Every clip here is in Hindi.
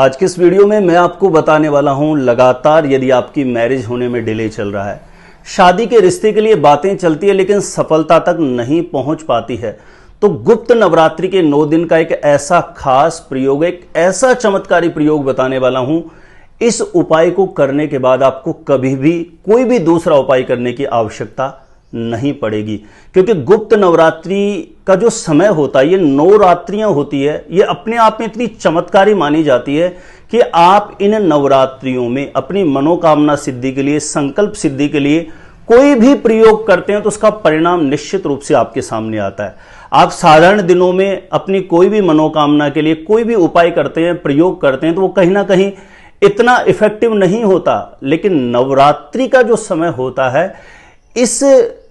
आज के इस वीडियो में मैं आपको बताने वाला हूं लगातार यदि आपकी मैरिज होने में डिले चल रहा है शादी के रिश्ते के लिए बातें चलती है लेकिन सफलता तक नहीं पहुंच पाती है तो गुप्त नवरात्रि के नौ दिन का एक ऐसा खास प्रयोग एक ऐसा चमत्कारी प्रयोग बताने वाला हूं इस उपाय को करने के बाद आपको कभी भी कोई भी दूसरा उपाय करने की आवश्यकता नहीं पड़ेगी क्योंकि गुप्त नवरात्रि का जो समय होता है ये नौ रात्रियां होती है ये अपने आप में इतनी चमत्कारी मानी जाती है कि आप इन नवरात्रियों में अपनी मनोकामना सिद्धि के लिए संकल्प सिद्धि के लिए कोई भी प्रयोग करते हैं तो उसका परिणाम निश्चित रूप से आपके सामने आता है आप साधारण दिनों में अपनी कोई भी मनोकामना के लिए कोई भी उपाय करते हैं प्रयोग करते हैं तो वो कहीं ना कहीं इतना इफेक्टिव नहीं होता लेकिन नवरात्रि का जो समय होता है इस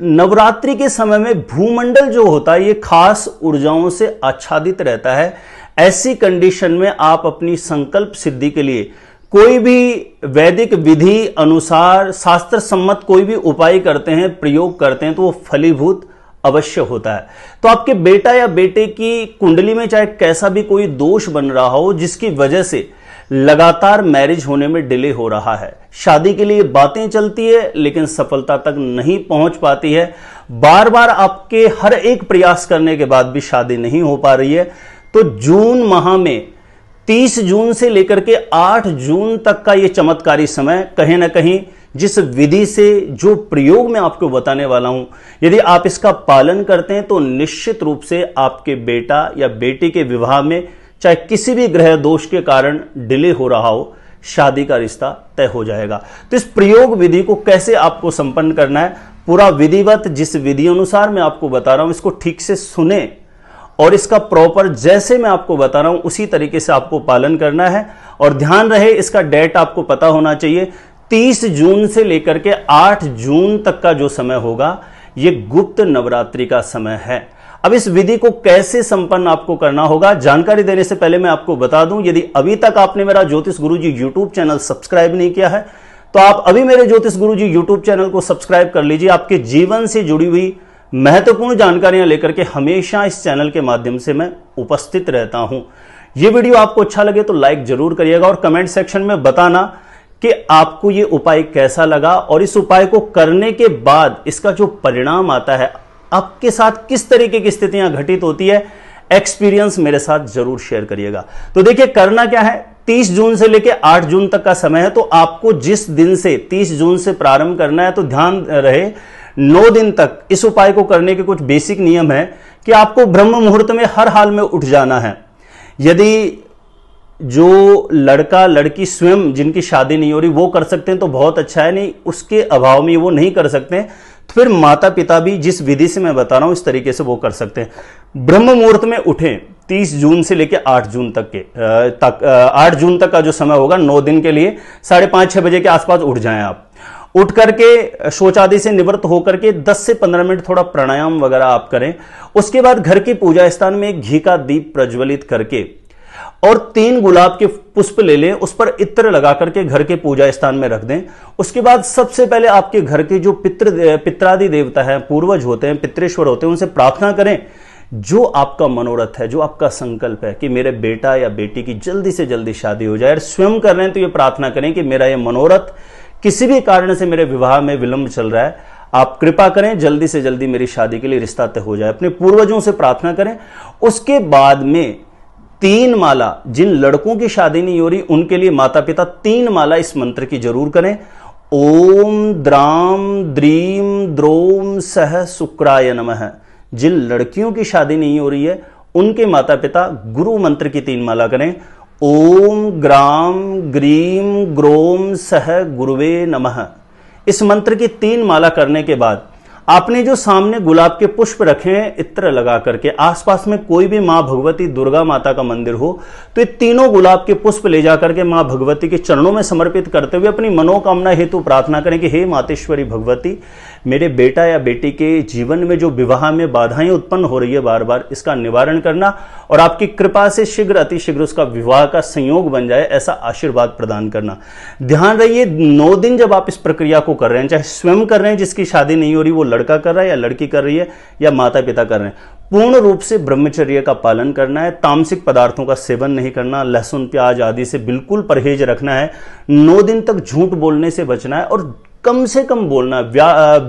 नवरात्रि के समय में भूमंडल जो होता है ये खास ऊर्जाओं से आच्छादित रहता है ऐसी कंडीशन में आप अपनी संकल्प सिद्धि के लिए कोई भी वैदिक विधि अनुसार शास्त्र सम्मत कोई भी उपाय करते हैं प्रयोग करते हैं तो वो फलीभूत अवश्य होता है तो आपके बेटा या बेटे की कुंडली में चाहे कैसा भी कोई दोष बन रहा हो जिसकी वजह से लगातार मैरिज होने में डिले हो रहा है शादी के लिए बातें चलती है लेकिन सफलता तक नहीं पहुंच पाती है बार बार आपके हर एक प्रयास करने के बाद भी शादी नहीं हो पा रही है तो जून माह में 30 जून से लेकर के 8 जून तक का यह चमत्कारी समय कहीं ना कहीं जिस विधि से जो प्रयोग मैं आपको बताने वाला हूं यदि आप इसका पालन करते हैं तो निश्चित रूप से आपके बेटा या बेटी के विवाह में चाहे किसी भी ग्रह दोष के कारण डिले हो रहा हो शादी का रिश्ता तय हो जाएगा तो इस प्रयोग विधि को कैसे आपको संपन्न करना है पूरा विधिवत जिस विधि अनुसार मैं आपको बता रहा हूं इसको ठीक से सुने और इसका प्रॉपर जैसे मैं आपको बता रहा हूं उसी तरीके से आपको पालन करना है और ध्यान रहे इसका डेट आपको पता होना चाहिए 30 जून से लेकर के 8 जून तक का जो समय होगा यह गुप्त नवरात्रि का समय है अब इस विधि को कैसे संपन्न आपको करना होगा जानकारी देने से पहले मैं आपको बता दूं यदि अभी तक आपने मेरा ज्योतिष गुरु जी यूट्यूब चैनल सब्सक्राइब नहीं किया है तो आप अभी मेरे ज्योतिष गुरु जी यूट्यूब चैनल को सब्सक्राइब कर लीजिए आपके जीवन से जुड़ी हुई महत्वपूर्ण जानकारियां लेकर के हमेशा इस चैनल के माध्यम से मैं उपस्थित रहता हूं ये वीडियो आपको अच्छा लगे तो लाइक जरूर करिएगा और कमेंट सेक्शन में बताना कि आपको ये उपाय कैसा लगा और इस उपाय को करने के बाद इसका जो परिणाम आता है आपके साथ किस तरीके की स्थितियां घटित होती है एक्सपीरियंस मेरे साथ जरूर शेयर करिएगा तो देखिए करना क्या है 30 जून से लेकर 8 जून तक का समय है तो आपको जिस दिन से 30 जून से प्रारंभ करना है तो ध्यान रहे 9 दिन तक इस उपाय को करने के कुछ बेसिक नियम है कि आपको ब्रह्म मुहूर्त में हर हाल में उठ जाना है यदि जो लड़का लड़की स्वयं जिनकी शादी नहीं हो रही वो कर सकते हैं तो बहुत अच्छा है नहीं उसके अभाव में वो नहीं कर सकते फिर माता पिता भी जिस विधि से मैं बता रहा हूं इस तरीके से वो कर सकते हैं ब्रह्म मुहूर्त में उठे 30 जून से लेकर 8 जून तक के तक 8 जून तक का जो समय होगा 9 दिन के लिए साढ़े पांच छह बजे के आसपास उठ जाएं आप उठ करके शोच आदि से निवृत्त होकर के 10 से 15 मिनट थोड़ा प्राणायाम वगैरह आप करें उसके बाद घर के पूजा स्थान में घी का दीप प्रज्वलित करके और तीन गुलाब के पुष्प ले लें उस पर इत्र लगा करके घर के पूजा स्थान में रख दें उसके बाद सबसे पहले आपके घर के जो पित्र पित्रादि देवता हैं पूर्वज होते हैं पितृश्वर होते हैं उनसे प्रार्थना करें जो आपका मनोरथ है जो आपका संकल्प है कि मेरे बेटा या बेटी की जल्दी से जल्दी शादी हो जाए स्वयं कर रहे हैं तो ये प्रार्थना करें कि मेरा ये मनोरथ किसी भी कारण से मेरे विवाह में विलंब चल रहा है आप कृपा करें जल्दी से जल्दी मेरी शादी के लिए रिश्ता तय हो जाए अपने पूर्वजों से प्रार्थना करें उसके बाद में तीन माला जिन लड़कों की शादी नहीं हो रही उनके लिए माता पिता तीन माला इस मंत्र की जरूर करें ओम द्राम द्रीम द्रोम सह शुक्राय नम जिन लड़कियों की शादी नहीं हो रही है उनके माता पिता गुरु मंत्र की तीन माला करें ओम ग्राम ग्रीम ग्रोम सह गुरुवे नमः इस मंत्र की तीन माला करने के बाद आपने जो सामने गुलाब के पुष्प रखे हैं इत्र लगा करके आसपास में कोई भी मां भगवती दुर्गा माता का मंदिर हो तो ये तीनों गुलाब के पुष्प ले जाकर के मां भगवती के चरणों में समर्पित करते हुए अपनी मनोकामना हेतु प्रार्थना करें कि हे मातेश्वरी भगवती मेरे बेटा या बेटी के जीवन में जो विवाह में बाधाएं उत्पन्न हो रही है बार बार इसका निवारण करना और आपकी कृपा से शीघ्र अतिशीघ्र उसका विवाह का संयोग बन जाए ऐसा आशीर्वाद प्रदान करना ध्यान रहिए नौ दिन जब आप इस प्रक्रिया को कर रहे हैं चाहे स्वयं कर रहे हैं जिसकी शादी नहीं हो रही वो लड़का कर रहा है या लड़की कर रही है या माता पिता कर रहे हैं पूर्ण रूप से ब्रह्मचर्य का पालन करना है तामसिक पदार्थों का सेवन नहीं करना लहसुन प्याज आदि से बिल्कुल परहेज रखना है नौ दिन तक झूठ बोलने से बचना है और कम से कम बोलना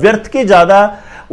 व्यर्थ के ज़्यादा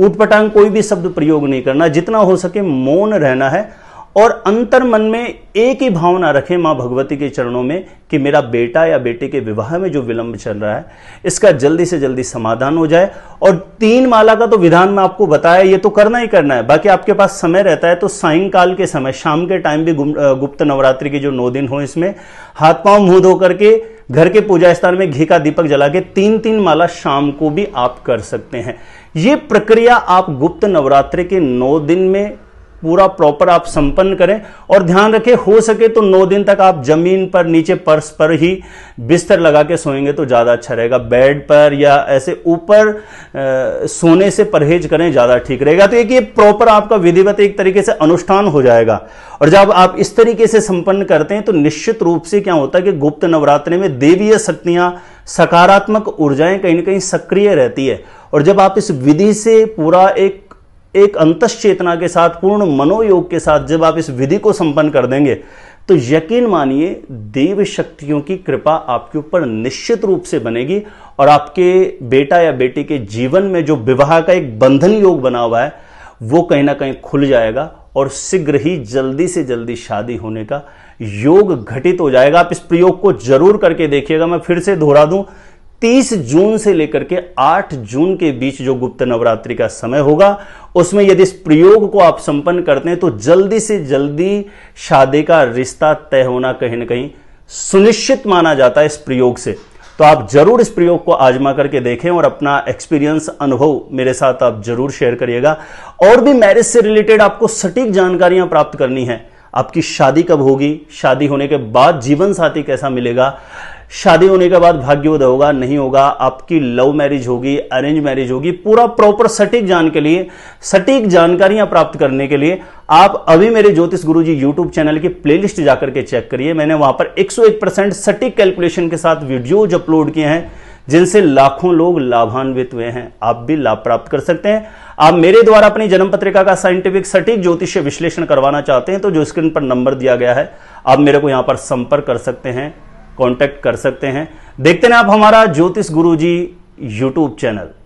उठपटांग कोई भी शब्द प्रयोग नहीं करना जितना हो सके मौन रहना है और अंतर मन में एक ही भावना रखें मां भगवती के चरणों में कि मेरा बेटा या बेटे के विवाह में जो विलंब चल रहा है इसका जल्दी से जल्दी समाधान हो जाए और तीन माला का तो विधान मैं आपको बताया ये तो करना ही करना है बाकी आपके पास समय रहता है तो सायंकाल के समय शाम के टाइम भी गुप्त नवरात्रि के जो नौ दिन हो इसमें हाथ पांव मुंह धो करके घर के पूजा स्थान में घी का दीपक जला के तीन तीन माला शाम को भी आप कर सकते हैं ये प्रक्रिया आप गुप्त नवरात्रि के नौ दिन में पूरा प्रॉपर आप संपन्न करें और ध्यान रखें हो सके तो नौ दिन तक आप जमीन पर नीचे पर्स पर ही बिस्तर लगा के सोएंगे तो ज़्यादा अच्छा रहेगा बेड पर या ऐसे ऊपर सोने से परहेज करें ज़्यादा ठीक रहेगा तो एक ये प्रॉपर आपका विधिवत एक तरीके से अनुष्ठान हो जाएगा और जब आप इस तरीके से संपन्न करते हैं तो निश्चित रूप से क्या होता है कि गुप्त नवरात्रि में देवीय शक्तियां सकारात्मक ऊर्जाएं कहीं ना कहीं सक्रिय रहती है और जब आप इस विधि से पूरा एक एक अंत चेतना के साथ पूर्ण मनोयोग के साथ जब आप इस विधि को संपन्न कर देंगे तो यकीन मानिए देव शक्तियों की कृपा आपके ऊपर निश्चित रूप से बनेगी और आपके बेटा या बेटी के जीवन में जो विवाह का एक बंधन योग बना हुआ है वो कहीं ना कहीं खुल जाएगा और शीघ्र ही जल्दी से जल्दी शादी होने का योग घटित हो जाएगा आप इस प्रयोग को जरूर करके देखिएगा मैं फिर से दोहरा दूं तीस जून से लेकर के आठ जून के बीच जो गुप्त नवरात्रि का समय होगा उसमें यदि इस प्रयोग को आप संपन्न करते हैं तो जल्दी से जल्दी शादी का रिश्ता तय होना कहीं ना कहीं सुनिश्चित माना जाता है इस प्रयोग से तो आप जरूर इस प्रयोग को आजमा करके देखें और अपना एक्सपीरियंस अनुभव मेरे साथ आप जरूर शेयर करिएगा और भी मैरिज से रिलेटेड आपको सटीक जानकारियां प्राप्त करनी है आपकी शादी कब होगी शादी होने के बाद जीवन साथी कैसा मिलेगा शादी होने के बाद भाग्योदय होगा नहीं होगा आपकी लव मैरिज होगी अरेंज मैरिज होगी पूरा प्रॉपर सटीक जान के लिए सटीक जानकारियां प्राप्त करने के लिए आप अभी मेरे ज्योतिष गुरु जी यूट्यूब चैनल की प्लेलिस्ट जाकर के चेक करिए मैंने वहां पर 101 परसेंट सटीक कैलकुलेशन के साथ वीडियोज अपलोड किए हैं जिनसे लाखों लोग लाभान्वित हुए हैं आप भी लाभ प्राप्त कर सकते हैं आप मेरे द्वारा अपनी जन्म पत्रिका का साइंटिफिक सटीक ज्योतिषीय विश्लेषण करवाना चाहते हैं तो जो स्क्रीन पर नंबर दिया गया है आप मेरे को यहां पर संपर्क कर सकते हैं कॉन्टेक्ट कर सकते हैं देखते ना आप हमारा ज्योतिष गुरु जी यूट्यूब चैनल